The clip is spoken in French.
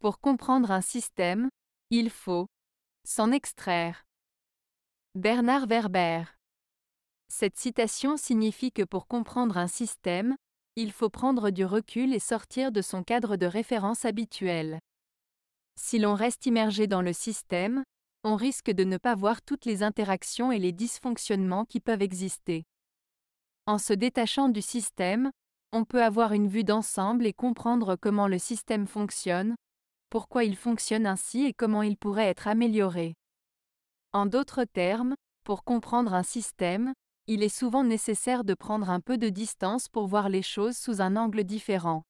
Pour comprendre un système, il faut s'en extraire. Bernard Werber. Cette citation signifie que pour comprendre un système, il faut prendre du recul et sortir de son cadre de référence habituel. Si l'on reste immergé dans le système, on risque de ne pas voir toutes les interactions et les dysfonctionnements qui peuvent exister. En se détachant du système, on peut avoir une vue d'ensemble et comprendre comment le système fonctionne, pourquoi il fonctionne ainsi et comment il pourrait être amélioré. En d'autres termes, pour comprendre un système, il est souvent nécessaire de prendre un peu de distance pour voir les choses sous un angle différent.